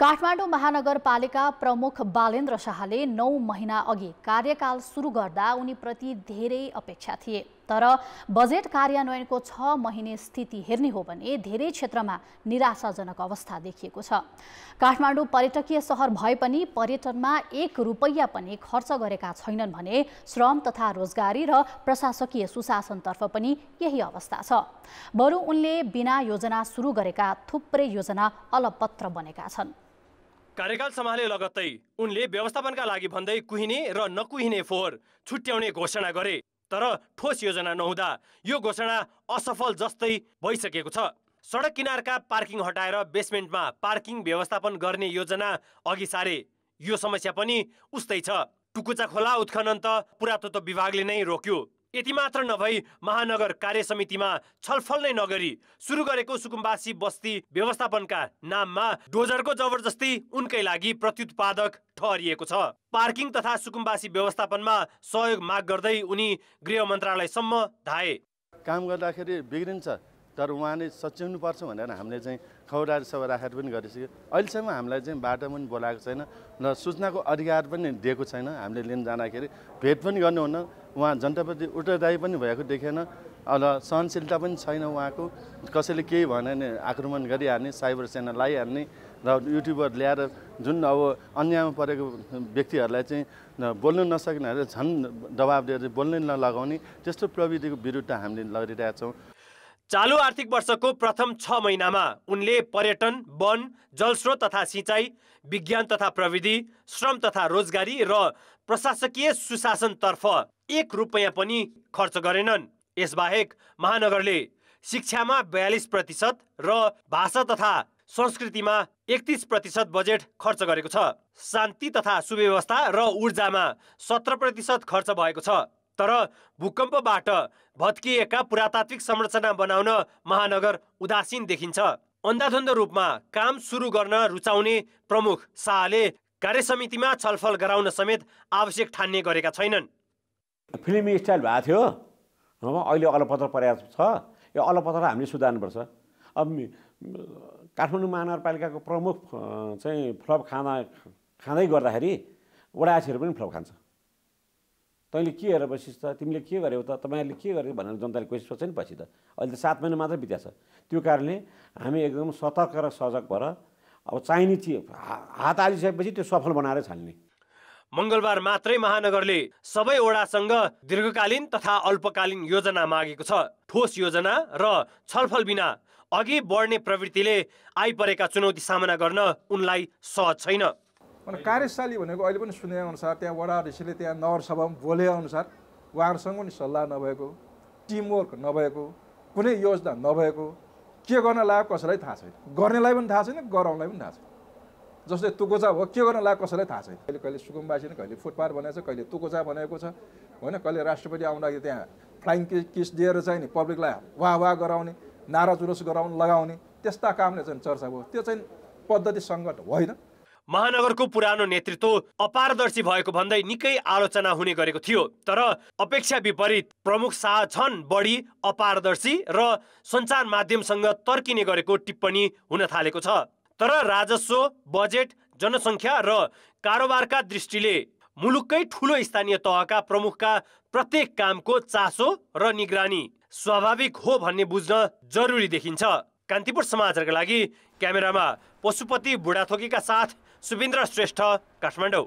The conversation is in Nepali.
काठमाडौँ महानगरपालिका प्रमुख बालेन्द्र शाहले नौ महिना अघि कार्यकाल सुरु गर्दा उनीप्रति धेरै अपेक्षा थिए तर बजेट कार्यान्वयनको छ महिने स्थिति हेर्ने हो भने धेरै क्षेत्रमा निराशाजनक अवस्था देखिएको छ काठमाडौँ पर्यटकीय सहर भए पनि पर्यटनमा एक रुपैयाँ पनि खर्च गरेका छैनन् भने श्रम तथा रोजगारी र प्रशासकीय सुशासनतर्फ पनि यही अवस्था छ बरु उनले बिना योजना सुरु गरेका थुप्रै योजना अलपत्र बनेका छन् कार्यकाल सम्हाले लगत्तै उनले व्यवस्थापनका लागि भन्दै कुहिने र नकुहिने फोहोर छुट्याउने घोषणा गरे तर ठोस योजना नहुँदा यो घोषणा असफल जस्तै भइसकेको छ सडक किनारका पार्किङ हटाएर बेसमेन्टमा पार्किङ व्यवस्थापन गर्ने योजना अघि सारे यो समस्या पनि उस्तै छ टुकुचा खोला उत्खनन त पुरातत्व विभागले नै रोक्यो यति मात्र नभई महानगर कार्य समितिमा छलफल नै नगरी सुरु गरेको सुकुम्बासी बस्ती व्यवस्थापनका नाममा डोजरको जबरजस्ती उनकै लागि प्रत्युत्पादक ठहरिएको छ पार्किङ तथा सुकुम्बासी व्यवस्थापनमा सहयोग माग गर्दै उनी गृह मन्त्रालयसम्म धाए काम गर्दाखेरि बिग्रिन्छ तर उहाँले नै सच्याउनुपर्छ भनेर हामीले चाहिँ खबरदारी सभा राखेर पनि गरिसक्यो अहिलेसम्म हामीलाई चाहिँ बाटो पनि बोलाएको छैन र सूचनाको अधिकार पनि दिएको छैन हामीले लिन जाँदाखेरि भेट पनि गर्नुहुन्न उहाँ जनताप्रति उत्तरदायी पनि भएको देखेन र सहनशीलता पनि छैन उहाँको कसैले केही भने आक्रमण गरिहाल्ने साइबर सेना लगाइहाल्ने र युट्युबर ल्याएर जुन अब अन्यायमा परेको व्यक्तिहरूलाई चाहिँ बोल्नु नसक्नेहरू झन् दबाब दिएर बोल्नै नलगाउने त्यस्तो प्रविधिको विरुद्ध हामीले लडिरहेछौँ चालु आर्थिक वर्षको प्रथम छ महिनामा उनले पर्यटन वन जलस्रोत तथा सिँचाइ विज्ञान तथा प्रविधि श्रम तथा रोजगारी र प्रशासकीय सुशासनतर्फ एक रुपियाँ पनि खर्च गरेनन् यसबाहेक महानगरले शिक्षामा बयालिस प्रतिशत र भाषा तथा संस्कृतिमा एकतिस प्रतिशत बजेट खर्च गरेको छ शान्ति तथा सुव्यवस्था र ऊर्जामा सत्र प्रतिशत खर्च भएको छ तर भूकम्पबाट भत्किएका पुरातात्विक संरचना बनाउन महानगर उदासीन देखिन्छ अन्धाधुन्ध रूपमा काम सुरु गर्न रुचाउने प्रमुख शाहले कार्य समितिमा छलफल गराउन समेत आवश्यक ठान्ने गरेका छैनन् फिल्मी स्टाइल भएको थियो अहिले अलपत्र पर्याप्त छ यो अलपत्र हामीले सुधार्नुपर्छ अब काठमाडौँ महानगरपालिकाको प्रमुख चाहिँ फ्लप खाँदा खाँदै गर्दाखेरि वडाक्षहरू पनि फ्लप खान्छ तैँले के हेरेर बसिस् त तिमीले के गर्यौ त तपाईँहरूले के गरे भनेर जनताले कोसिस गर्छ नि पछि त अहिले त सात महिना मात्रै बित्या छ त्यो कारणले हामी एकदम सतर्क र सजग भएर अब चाहिने चिज हात हालिसकेपछि त्यो सफल बनाएर छान्ने मङ्गलबार मात्रै महानगरले सबै वडासँग दीर्घकालीन तथा अल्पकालीन योजना मागेको छ ठोस योजना र छलफल बिना अघि बढ्ने प्रवृत्तिले आइपरेका चुनौती सामना गर्न उनलाई सहज छैन अनि कार्यशाली भनेको अहिले पनि सुने अनुसार त्यहाँ ऋषिले त्यहाँ नगरसभामा बोले अनुसार उहाँहरूसँग पनि सल्लाह नभएको टिमवर्क नभएको कुनै योजना नभएको के गर्न लाग्यो कसैलाई थाहा छैन गर्नेलाई पनि थाहा छैन गराउनलाई पनि थाहा छैन जस्तै तुकोचा भयो के गर्न लाग्यो कसैलाई थाहा छैन कहिले कहिले सुकुम्बासी कहिले फुटपाथ बनाएको छ कहिले तुकोचा बनाएको छ होइन कहिले राष्ट्रपति आउँदाखेरि त्यहाँ फ्लाइङ किस दिएर चाहिँ नि पब्लिकलाई वाह वाह गराउने नारा जुलुस गराउने लगाउने त्यस्ता कामले चाहिँ चर्चा भयो त्यो चाहिँ पद्धति सङ्कट होइन महानगरको पुरानो नेतृत्व अपारदर्शी भएको भन्दै निकै आलोचना हुने गरेको थियो तर अपेक्षा विपरीत प्रमुख शाह झन बढी अपारदर्शी र सञ्चार माध्यमसँग तर्किने गरेको टिप्पणी हुन थालेको छ तर राजस्व बजेट जनसङ्ख्या र कारोबारका दृष्टिले मुलुककै ठुलो स्थानीय तहका प्रमुखका प्रत्येक कामको चासो र निगरानी स्वाभाविक हो भन्ने बुझ्न जरुरी देखिन्छ कान्तिपुर समाचारका लागि क्यामेरामा पशुपति बुढाथोकीका साथ सुविन्द्र श्रेष्ठ काठमाडौँ